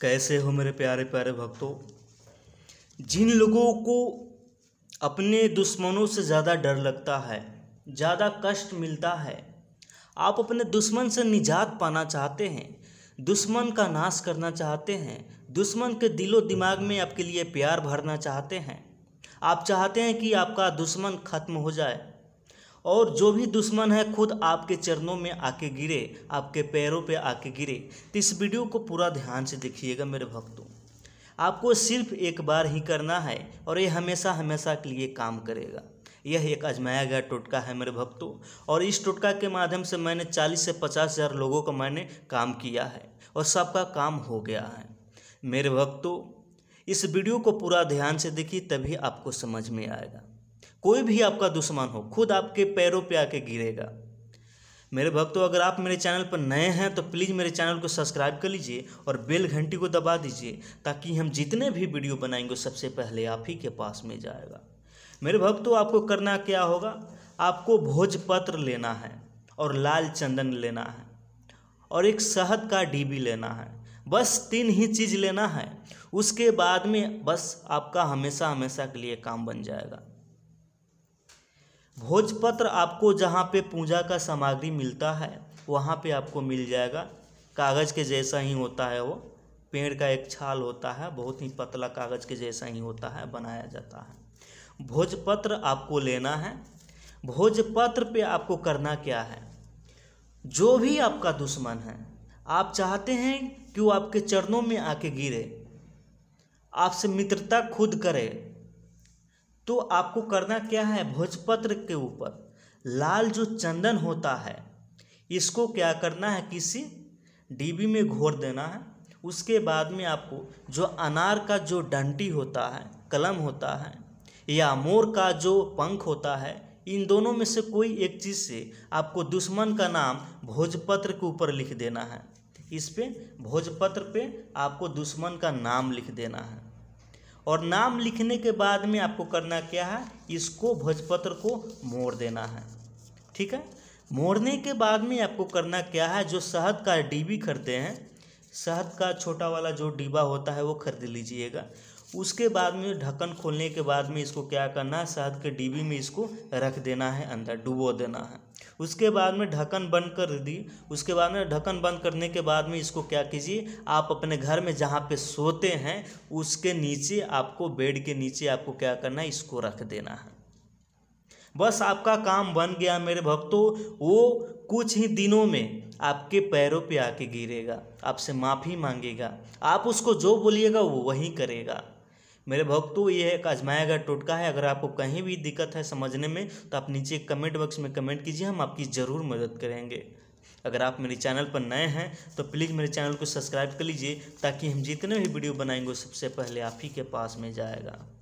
कैसे हो मेरे प्यारे प्यारे भक्तों जिन लोगों को अपने दुश्मनों से ज़्यादा डर लगता है ज़्यादा कष्ट मिलता है आप अपने दुश्मन से निजात पाना चाहते हैं दुश्मन का नाश करना चाहते हैं दुश्मन के दिलो दिमाग में आपके लिए प्यार भरना चाहते हैं आप चाहते हैं कि आपका दुश्मन खत्म हो जाए और जो भी दुश्मन है खुद आपके चरणों में आके गिरे आपके पैरों पे आके गिरे तो इस वीडियो को पूरा ध्यान से देखिएगा मेरे भक्तों आपको सिर्फ एक बार ही करना है और ये हमेशा हमेशा के लिए काम करेगा यह एक आजमाया गया टोटका है मेरे भक्तों और इस टोटका के माध्यम से मैंने चालीस से पचास हज़ार लोगों का मैंने काम किया है और सबका काम हो गया है मेरे भक्तों इस वीडियो को पूरा ध्यान से देखिए तभी आपको समझ में आएगा कोई भी आपका दुश्मन हो खुद आपके पैरों पे आके गिरेगा मेरे भक्तों अगर आप मेरे चैनल पर नए हैं तो प्लीज़ मेरे चैनल को सब्सक्राइब कर लीजिए और बेल घंटी को दबा दीजिए ताकि हम जितने भी वीडियो बनाएंगे सबसे पहले आप ही के पास में जाएगा मेरे भक्तों आपको करना क्या होगा आपको भोजपत्र लेना है और लाल चंदन लेना है और एक शहद का डीबी लेना है बस तीन ही चीज़ लेना है उसके बाद में बस आपका हमेशा हमेशा के लिए काम बन जाएगा भोजपत्र आपको जहाँ पे पूजा का सामग्री मिलता है वहाँ पे आपको मिल जाएगा कागज़ के जैसा ही होता है वो पेड़ का एक छाल होता है बहुत ही पतला कागज़ के जैसा ही होता है बनाया जाता है भोजपत्र आपको लेना है भोजपत्र पे आपको करना क्या है जो भी आपका दुश्मन है आप चाहते हैं कि वो आपके चरणों में आके गिरे आपसे मित्रता खुद करे तो आपको करना क्या है भोजपत्र के ऊपर लाल जो चंदन होता है इसको क्या करना है किसी डीबी में घोर देना है उसके बाद में आपको जो अनार का जो डंटी होता है कलम होता है या मोर का जो पंख होता है इन दोनों में से कोई एक चीज़ से आपको दुश्मन का नाम भोजपत्र के ऊपर लिख देना है इस पे भोजपत्र पे आपको दुश्मन का नाम लिख देना है और नाम लिखने के बाद में आपको करना क्या है इसको भोजपत्र को मोड़ देना है ठीक है मोड़ने के बाद में आपको करना क्या है जो शहद का डीबी खरीदते हैं शहद का छोटा वाला जो डिब्बा होता है वो खरीद लीजिएगा उसके बाद में ढक्कन खोलने के बाद में इसको क्या करना है शहद के डिब्बी में इसको रख देना है अंदर डुबो देना है उसके बाद में ढक्कन बंद कर दी उसके बाद में ढक्कन बंद करने के बाद में इसको क्या कीजिए आप अपने घर में जहाँ पे सोते हैं उसके नीचे आपको बेड के नीचे आपको क्या करना है इसको रख देना है बस आपका काम बन गया मेरे भक्तों वो कुछ ही दिनों में आपके पैरों पे आके गिरेगा आपसे माफ़ी मांगेगा आप उसको जो बोलिएगा वो वही करेगा मेरे भक्तों ये एक आजमाया गया टोटका है अगर आपको कहीं भी दिक्कत है समझने में तो आप नीचे कमेंट बॉक्स में कमेंट कीजिए हम आपकी ज़रूर मदद करेंगे अगर आप मेरे चैनल पर नए हैं तो प्लीज़ मेरे चैनल को सब्सक्राइब कर लीजिए ताकि हम जितने भी वीडियो बनाएंगे सबसे पहले आप ही के पास में जाएगा